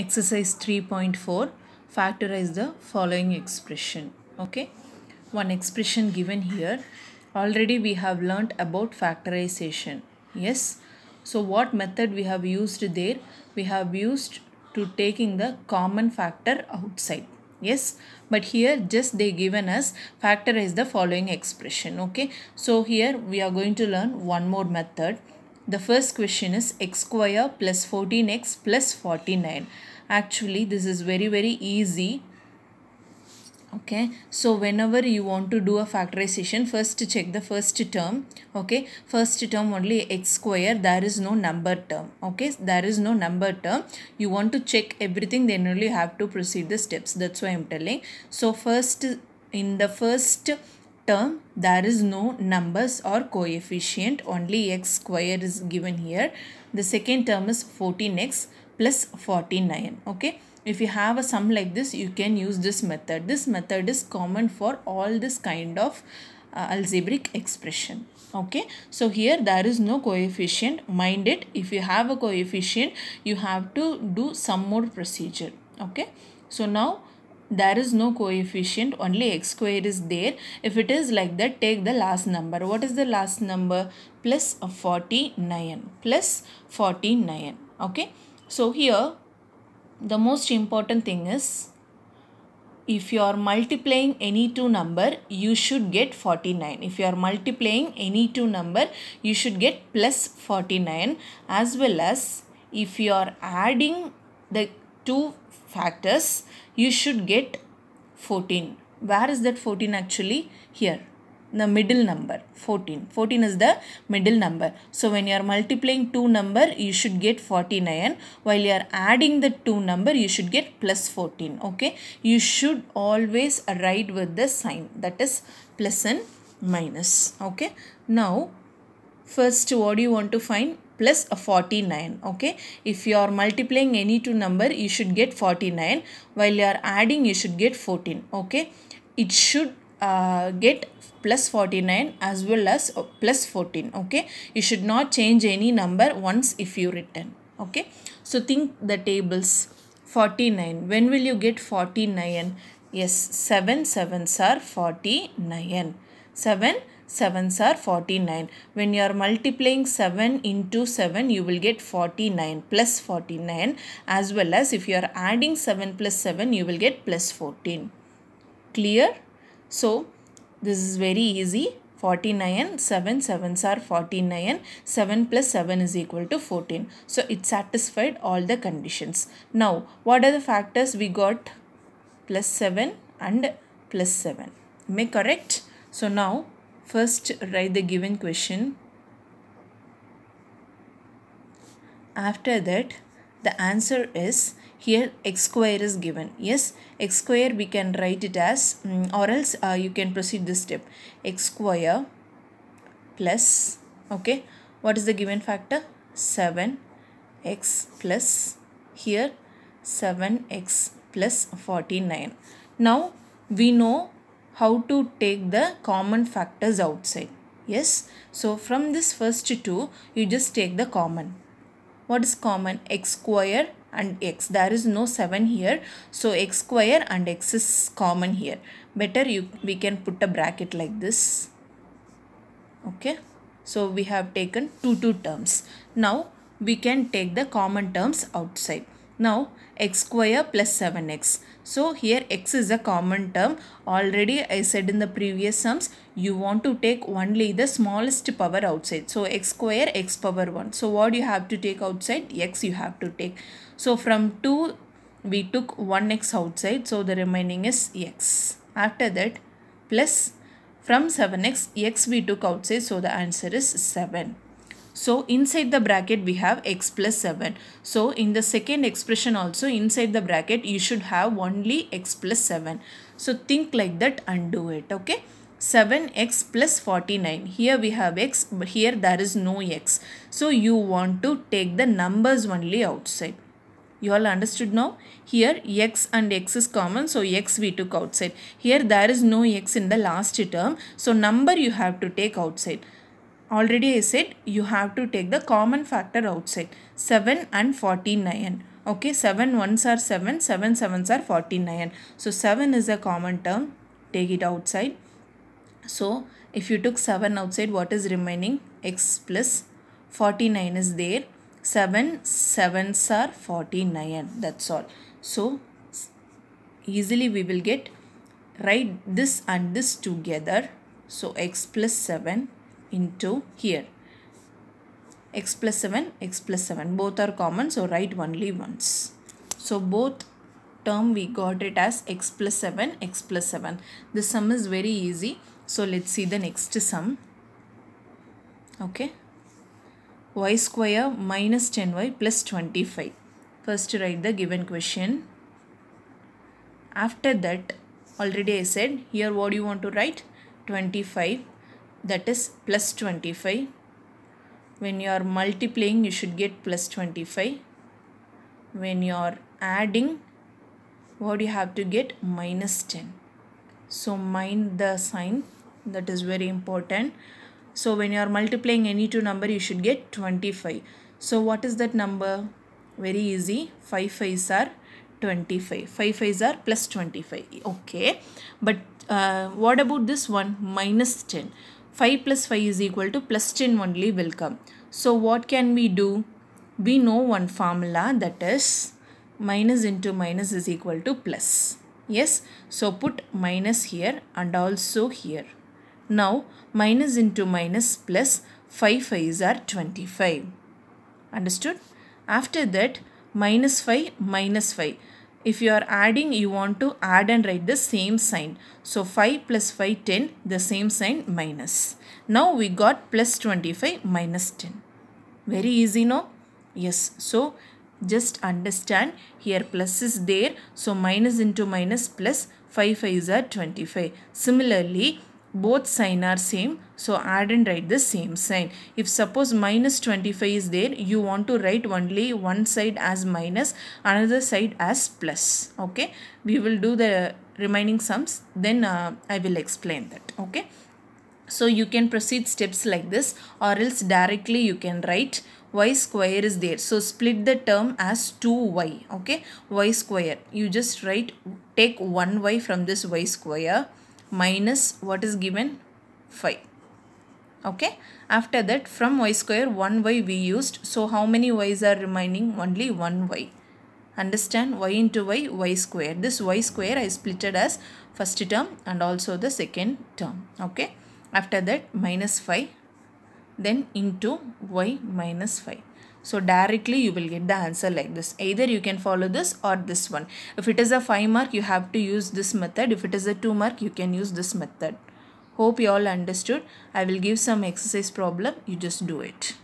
Exercise 3.4 Factorize the following expression. Okay, one expression given here. Already we have learnt about factorization. Yes, so what method we have used there? We have used to taking the common factor outside. Yes, but here just they given us factorize the following expression. Okay, so here we are going to learn one more method the first question is x square plus 14x plus 49. Actually, this is very, very easy. Okay, so whenever you want to do a factorization, first check the first term. Okay, first term only x square, there is no number term. Okay, there is no number term. You want to check everything, then only have to proceed the steps. That's why I'm telling. So first, in the first term there is no numbers or coefficient only x square is given here the second term is 14x plus 49 okay if you have a sum like this you can use this method this method is common for all this kind of uh, algebraic expression okay so here there is no coefficient mind it if you have a coefficient you have to do some more procedure okay so now there is no coefficient only x square is there if it is like that take the last number what is the last number plus 49 plus 49 okay so here the most important thing is if you are multiplying any two number you should get 49 if you are multiplying any two number you should get plus 49 as well as if you are adding the two factors you should get 14 where is that 14 actually here the middle number 14 14 is the middle number so when you are multiplying two number you should get 49 while you are adding the two number you should get plus 14 okay you should always write with the sign that is plus and minus okay now first what do you want to find plus a 49 okay if you are multiplying any two number you should get 49 while you are adding you should get 14 okay it should uh, get plus 49 as well as uh, plus 14 okay you should not change any number once if you return okay so think the tables 49 when will you get 49 yes 7 sevens are 49 7 7s are 49. When you are multiplying 7 into 7, you will get 49 plus 49 as well as if you are adding 7 plus 7, you will get plus 14. Clear? So, this is very easy. 49, 7, 7s are 49, 7 plus 7 is equal to 14. So, it satisfied all the conditions. Now, what are the factors we got? Plus 7 and plus 7. Am I correct? So, now First, write the given question. After that, the answer is here x square is given. Yes, x square we can write it as mm, or else uh, you can proceed this step. x square plus, okay, what is the given factor? 7x plus here 7x plus 49. Now, we know how to take the common factors outside. Yes, so from this first two, you just take the common. What is common? x square and x. There is no 7 here. So x square and x is common here. Better you we can put a bracket like this. Okay. So we have taken 2 2 terms. Now we can take the common terms outside. Now x square plus 7x. So here x is a common term. Already I said in the previous sums, you want to take only the smallest power outside. So x square, x power 1. So what you have to take outside? x you have to take. So from 2, we took 1x outside. So the remaining is x. After that, plus from 7x, x we took outside. So the answer is 7. So inside the bracket we have x plus 7. So in the second expression also inside the bracket you should have only x plus 7. So think like that and do it. Okay. 7x plus 49. Here we have x but here there is no x. So you want to take the numbers only outside. You all understood now? Here x and x is common so x we took outside. Here there is no x in the last term. So number you have to take outside already I said you have to take the common factor outside 7 and 49 okay 7 ones are 7 7 sevens are 49 so 7 is a common term take it outside so if you took 7 outside what is remaining x plus 49 is there 7 sevens are 49 that's all so easily we will get write this and this together so x plus 7 into here x plus 7 x plus 7 both are common so write only once so both term we got it as x plus 7 x plus 7 the sum is very easy so let's see the next sum okay y square minus 10y plus 25 first write the given question after that already I said here what do you want to write 25 that is plus 25 when you are multiplying you should get plus 25 when you are adding what you have to get minus 10 so mind the sign that is very important so when you are multiplying any two number you should get 25 so what is that number very easy 5 5s are 25 5 5s are plus 25 okay but uh, what about this one minus 10 5 plus 5 is equal to plus 10 only will come. So what can we do? We know one formula that is minus into minus is equal to plus. Yes, so put minus here and also here. Now minus into minus plus 5 5s are 25. Understood? After that minus 5 minus 5. If you are adding, you want to add and write the same sign. So 5 plus 5, 10, the same sign minus. Now we got plus 25 minus 10. Very easy, no? Yes. So just understand here plus is there. So minus into minus plus 5 5 is 25. Similarly, both sign are same so add and write the same sign if suppose minus 25 is there you want to write only one side as minus another side as plus okay we will do the remaining sums then uh, i will explain that okay so you can proceed steps like this or else directly you can write y square is there. So split the term as 2y. Okay. y square. You just write take 1y from this y square minus what is given 5 okay after that from y square 1y we used so how many y's are remaining only 1y understand y into y y square this y square i splitted as first term and also the second term okay after that minus 5 then into y minus 5 so directly you will get the answer like this. Either you can follow this or this one. If it is a 5 mark, you have to use this method. If it is a 2 mark, you can use this method. Hope you all understood. I will give some exercise problem. You just do it.